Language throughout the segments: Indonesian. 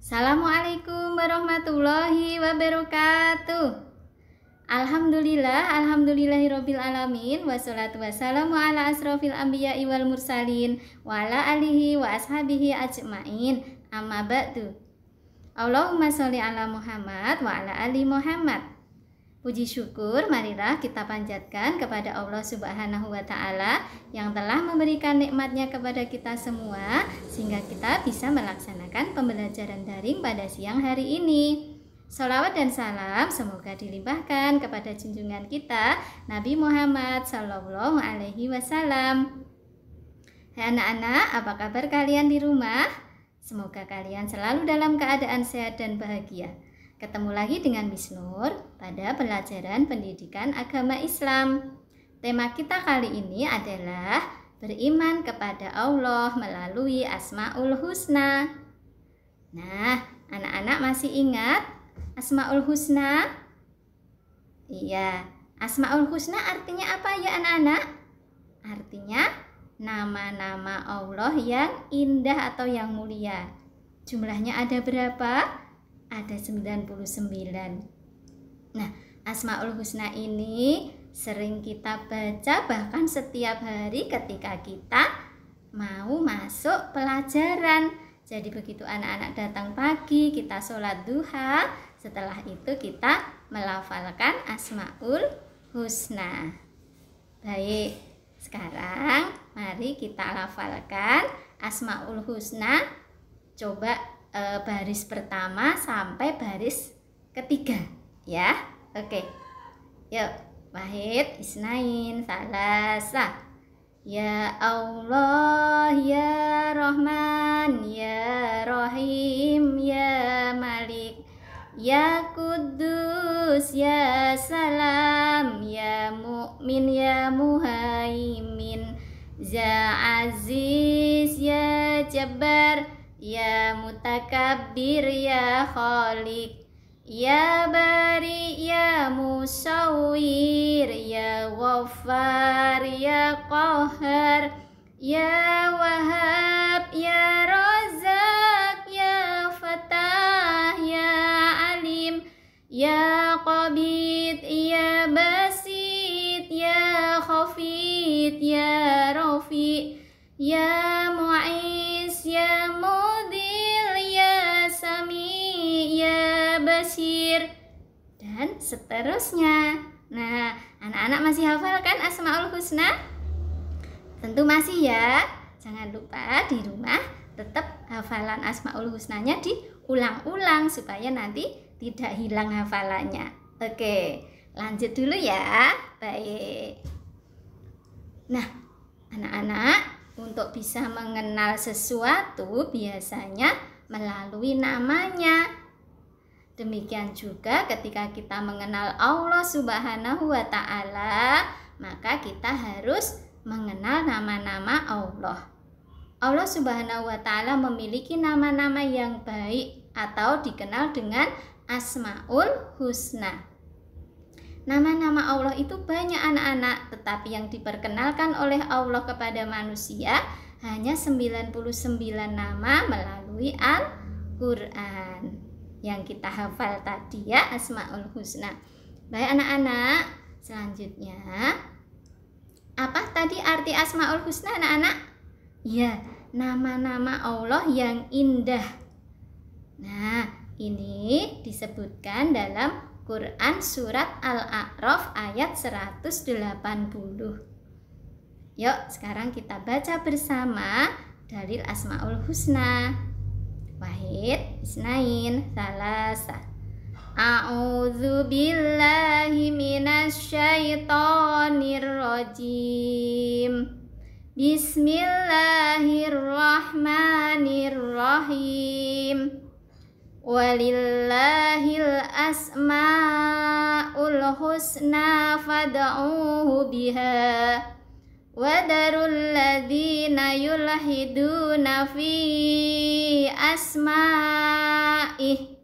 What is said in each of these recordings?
Assalamualaikum warahmatullahi wabarakatuh. Alhamdulillah, alhamdulillahirabbil alamin wassalatu wassalamu ala asrofil ambiya wal mursalin wa ala alihi wa ashabihi ajmain. Amma ba'du. Allahumma sholli ala Muhammad wa ala ali Muhammad. Puji syukur marilah kita panjatkan kepada Allah Subhanahu wa taala yang telah memberikan nikmatnya kepada kita semua sehingga kita bisa melaksanakan pembelajaran daring pada siang hari ini. Salawat dan salam semoga dilimpahkan kepada junjungan kita Nabi Muhammad Sallallahu Alaihi Wasallam. Hai anak-anak, apa kabar kalian di rumah? Semoga kalian selalu dalam keadaan sehat dan bahagia. Ketemu lagi dengan Miss Nur pada pelajaran pendidikan agama Islam. Tema kita kali ini adalah beriman kepada Allah melalui Asmaul Husna. Nah, anak-anak masih ingat Asmaul Husna? Iya, Asmaul Husna artinya apa ya anak-anak? Artinya nama-nama Allah yang indah atau yang mulia. Jumlahnya ada berapa? ada 99 nah Asmaul Husna ini sering kita baca bahkan setiap hari ketika kita mau masuk pelajaran jadi begitu anak-anak datang pagi kita sholat duha setelah itu kita melafalkan Asmaul Husna baik sekarang mari kita lafalkan Asmaul Husna coba e, baris pertama sampai baris ketiga ya oke yuk wahid isnain salasa ya Allah ya Rahman ya Rahim ya Malik ya Kudus ya Salam ya Mukmin ya Muhaimin Ya Aziz ya Jabbar Ya mutakabbir ya khalik Ya bari ya musawir Ya wafar ya qahar Ya wahab ya razak ya fatah ya alim Ya qabid ya basit ya khafid ya rafi Ya mu'is ya mu'is Basir, dan seterusnya. Nah, anak-anak masih hafal kan Asmaul Husna? Tentu masih ya. Jangan lupa di rumah tetap hafalan Asmaul Husnanya diulang-ulang supaya nanti tidak hilang hafalannya. Oke, lanjut dulu ya. Baik. Nah, anak-anak untuk bisa mengenal sesuatu biasanya melalui namanya. Demikian juga ketika kita mengenal Allah Subhanahu wa taala, maka kita harus mengenal nama-nama Allah. Allah Subhanahu wa taala memiliki nama-nama yang baik atau dikenal dengan Asmaul Husna. Nama-nama Allah itu banyak anak-anak, tetapi yang diperkenalkan oleh Allah kepada manusia hanya 99 nama melalui Al-Qur'an yang kita hafal tadi ya Asmaul Husna. Baik anak-anak, selanjutnya apa tadi arti Asmaul Husna anak-anak? Ya, nama-nama Allah yang indah. Nah, ini disebutkan dalam Quran surat Al-A'raf ayat 180. Yuk, sekarang kita baca bersama dalil Asmaul Husna. Wahid Isnain Salasa A'udzu billahi minasy syaithanir rajim Bismillahirrahmanirrahim Walillahil asma'ul husna fad'uhu biha Wadarul ladina yulahidu nafi asma'ih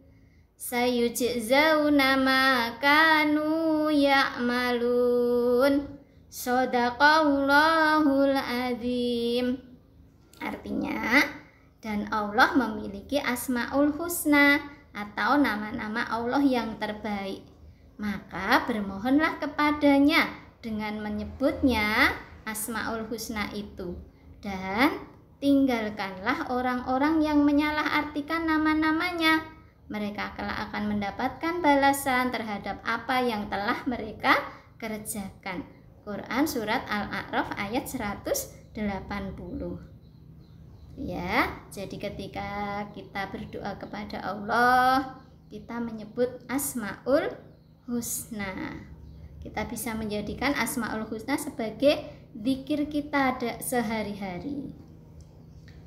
Sayujizawna ma kanu ya'malun Sodaqallahul azim Artinya dan Allah memiliki asma'ul husna atau nama-nama Allah yang terbaik Maka bermohonlah kepadanya dengan menyebutnya Asmaul Husna itu dan tinggalkanlah orang-orang yang menyalahartikan nama-namanya mereka kelak akan mendapatkan balasan terhadap apa yang telah mereka kerjakan Quran surat Al-A'raf ayat 180 ya jadi ketika kita berdoa kepada Allah kita menyebut asmaul husna kita bisa menjadikan asmaul husna sebagai dikir kita ada sehari-hari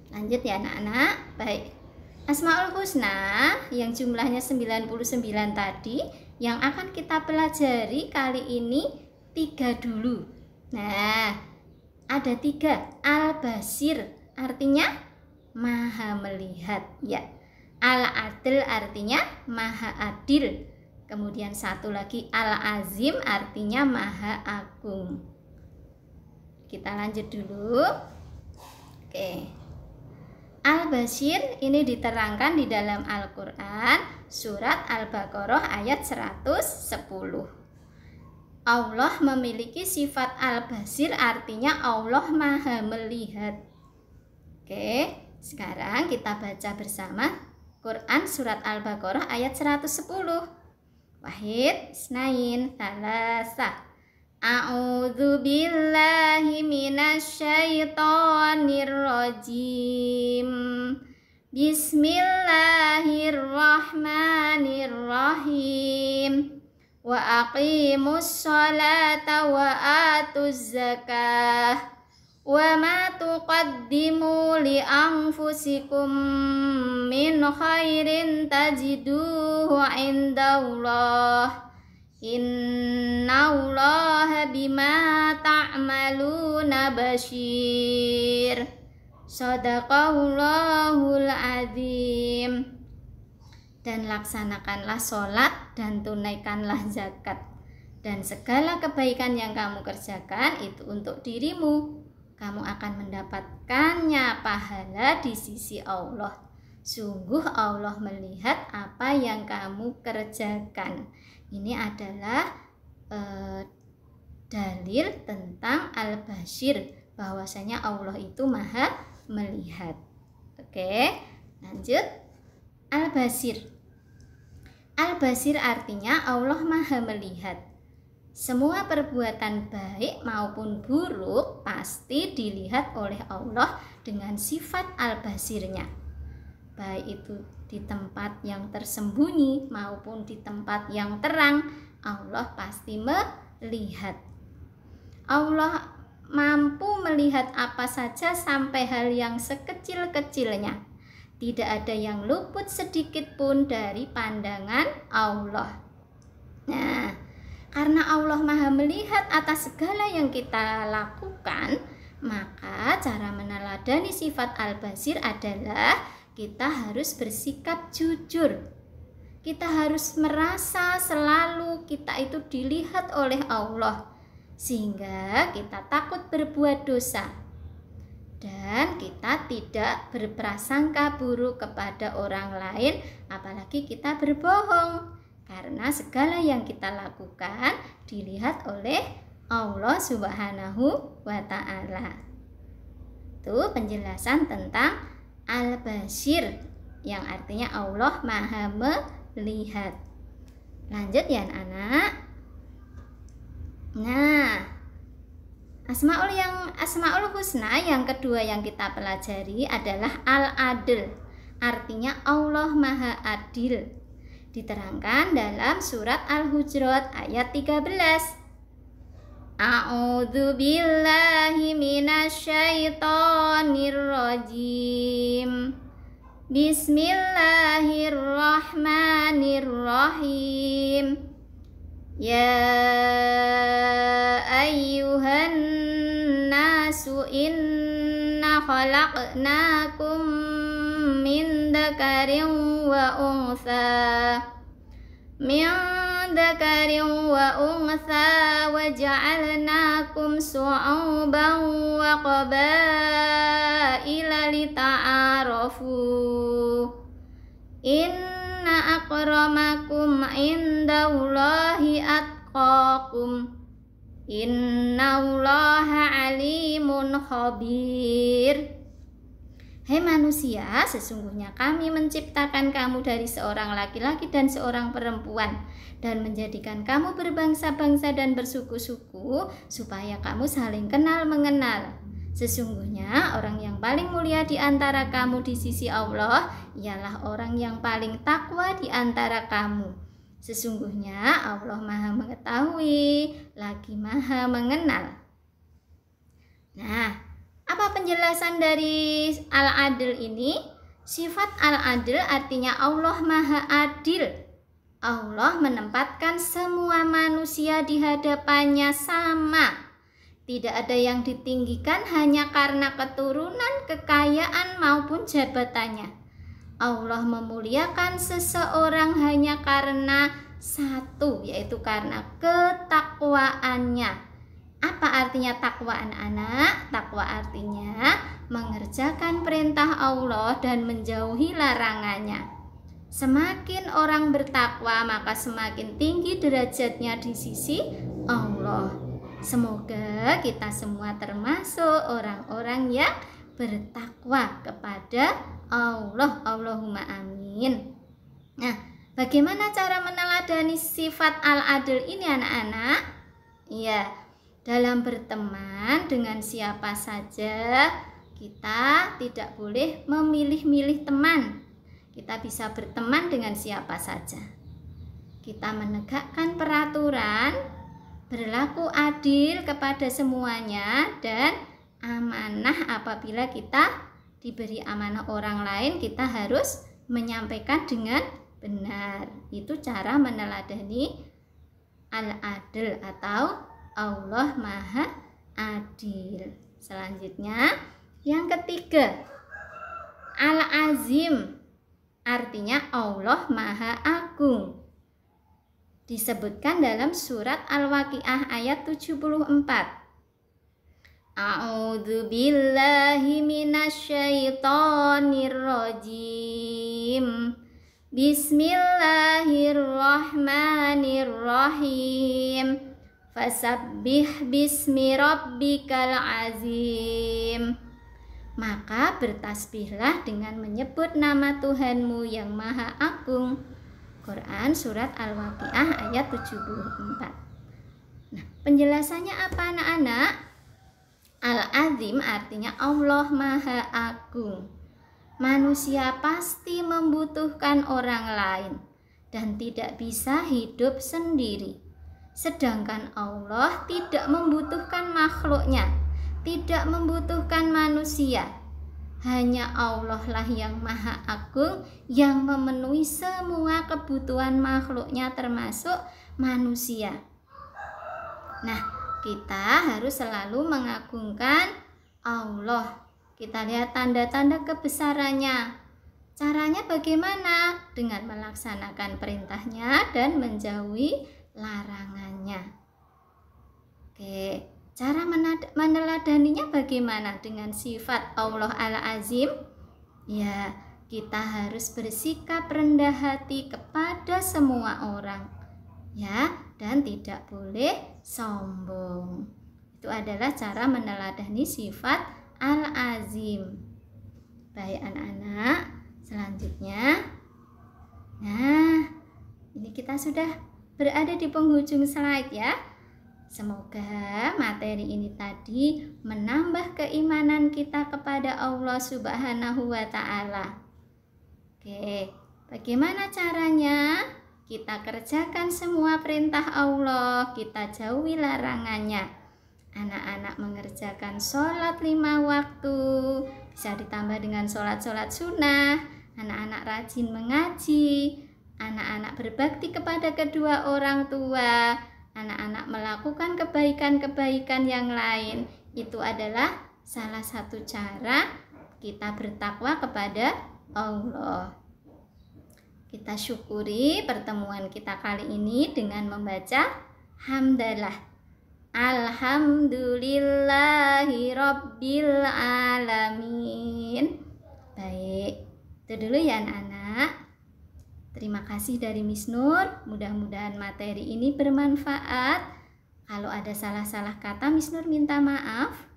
lanjut ya anak-anak baik Asma'ul Husna yang jumlahnya 99 tadi yang akan kita pelajari kali ini tiga dulu nah ada tiga Al-Basir artinya maha melihat ya Al-Adil artinya maha adil kemudian satu lagi Al-Azim artinya maha agung kita lanjut dulu. Oke. Al-Bashir ini diterangkan di dalam Al-Qur'an surat Al-Baqarah ayat 110. Allah memiliki sifat al bashir artinya Allah maha melihat. Oke, sekarang kita baca bersama Quran Surat Al-Baqarah ayat 110. Wahid, Snain, Salasa. A'udzu billahi minasyaitonir rajim. Bismillahirrahmanirrahim. Wa aqimus sholata wa atuz zakah wa ma tuqaddimu li anfusikum min khairin tajiduhu indallahi. Inna Allah bima ta'amaluna bashir Sadaqahullahul azim Dan laksanakanlah sholat dan tunaikanlah zakat Dan segala kebaikan yang kamu kerjakan itu untuk dirimu Kamu akan mendapatkannya pahala di sisi Allah Sungguh Allah melihat apa yang kamu kerjakan ini adalah e, dalil tentang al bashir bahwasanya Allah itu Maha melihat. Oke, lanjut. Al-Basir. Al-Basir artinya Allah Maha melihat. Semua perbuatan baik maupun buruk pasti dilihat oleh Allah dengan sifat al-basirnya. Baik itu di tempat yang tersembunyi maupun di tempat yang terang, Allah pasti melihat. Allah mampu melihat apa saja sampai hal yang sekecil-kecilnya. Tidak ada yang luput sedikit pun dari pandangan Allah. Nah, karena Allah Maha melihat atas segala yang kita lakukan, maka cara meneladani sifat Al-Basir adalah kita harus bersikap jujur. Kita harus merasa selalu kita itu dilihat oleh Allah, sehingga kita takut berbuat dosa, dan kita tidak berprasangka buruk kepada orang lain, apalagi kita berbohong, karena segala yang kita lakukan dilihat oleh Allah Subhanahu wa Ta'ala. Itu penjelasan tentang al bashir yang artinya Allah Maha melihat. Lanjut ya anak-anak. Nah, Asmaul yang Asmaul Husna yang kedua yang kita pelajari adalah Al-Adil. Artinya Allah Maha Adil. Diterangkan dalam surat Al-Hujurat ayat 13. A'udzu billahi minasyaitonir rajim. Bismillahirrahmanirrahim. Ya ayyuhan nasu inna khalaqnakum min dzakarin wa untha. Min ذكر وأنثى وجعلناكم شعوبا وقبائل لتعارفوا إن أكرمكم عند الله أتقاكم إن الله عليم خبير Hei manusia, sesungguhnya kami menciptakan kamu dari seorang laki-laki dan seorang perempuan dan menjadikan kamu berbangsa-bangsa dan bersuku-suku supaya kamu saling kenal mengenal. Sesungguhnya orang yang paling mulia di antara kamu di sisi Allah ialah orang yang paling takwa di antara kamu. Sesungguhnya Allah Maha mengetahui, lagi Maha mengenal. Nah, apa penjelasan dari Al-Adil ini? Sifat Al-Adil artinya Allah Maha Adil. Allah menempatkan semua manusia di hadapannya sama. Tidak ada yang ditinggikan hanya karena keturunan, kekayaan maupun jabatannya. Allah memuliakan seseorang hanya karena satu, yaitu karena ketakwaannya. Apa artinya takwa anak-anak? Takwa artinya mengerjakan perintah Allah dan menjauhi larangannya. Semakin orang bertakwa, maka semakin tinggi derajatnya di sisi Allah. Semoga kita semua termasuk orang-orang yang bertakwa kepada Allah. Allahumma amin. Nah, bagaimana cara meneladani sifat al-adil ini anak-anak? Ya, dalam berteman dengan siapa saja, kita tidak boleh memilih-milih teman. Kita bisa berteman dengan siapa saja. Kita menegakkan peraturan, berlaku adil kepada semuanya, dan amanah apabila kita diberi amanah orang lain, kita harus menyampaikan dengan benar. Itu cara meneladani al-adil atau Allah Maha Adil. Selanjutnya, yang ketiga, Al-Azim artinya Allah Maha Agung. Disebutkan dalam surat Al-Waqiah ayat 74. A'udzu billahi minasyaitonir rajim. Bismillahirrahmanirrahim. Fasabbih bismi rabbikal azim. Maka bertasbihlah dengan menyebut nama Tuhanmu yang Maha Agung. Quran surat Al-Waqiah ayat 74. Nah, penjelasannya apa anak-anak? Al-Azim artinya Allah Maha Agung. Manusia pasti membutuhkan orang lain dan tidak bisa hidup sendiri Sedangkan Allah tidak membutuhkan makhluknya, tidak membutuhkan manusia. Hanya Allah lah yang maha agung yang memenuhi semua kebutuhan makhluknya termasuk manusia. Nah, kita harus selalu mengagungkan Allah. Kita lihat tanda-tanda kebesarannya. Caranya bagaimana? Dengan melaksanakan perintahnya dan menjauhi larangannya. Oke, cara meneladaninya bagaimana dengan sifat Allah Al-Azim? Ya, kita harus bersikap rendah hati kepada semua orang. Ya, dan tidak boleh sombong. Itu adalah cara meneladani sifat al-azim. Baik anak-anak, selanjutnya Nah, ini kita sudah berada di penghujung slide ya. Semoga materi ini tadi menambah keimanan kita kepada Allah Subhanahu wa taala. Oke, bagaimana caranya? Kita kerjakan semua perintah Allah, kita jauhi larangannya. Anak-anak mengerjakan sholat lima waktu, bisa ditambah dengan sholat-sholat sunnah. Anak-anak rajin mengaji, Anak-anak berbakti kepada kedua orang tua, anak-anak melakukan kebaikan-kebaikan yang lain. Itu adalah salah satu cara kita bertakwa kepada Allah. Kita syukuri pertemuan kita kali ini dengan membaca hamdalah Alhamdulillahi Rabbil Alamin Baik, itu dulu ya anak Terima kasih dari Miss Nur. Mudah-mudahan materi ini bermanfaat. Kalau ada salah-salah kata, Miss Nur minta maaf.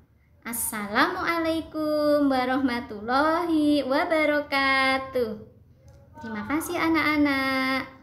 Assalamualaikum warahmatullahi wabarakatuh. Terima kasih, anak-anak.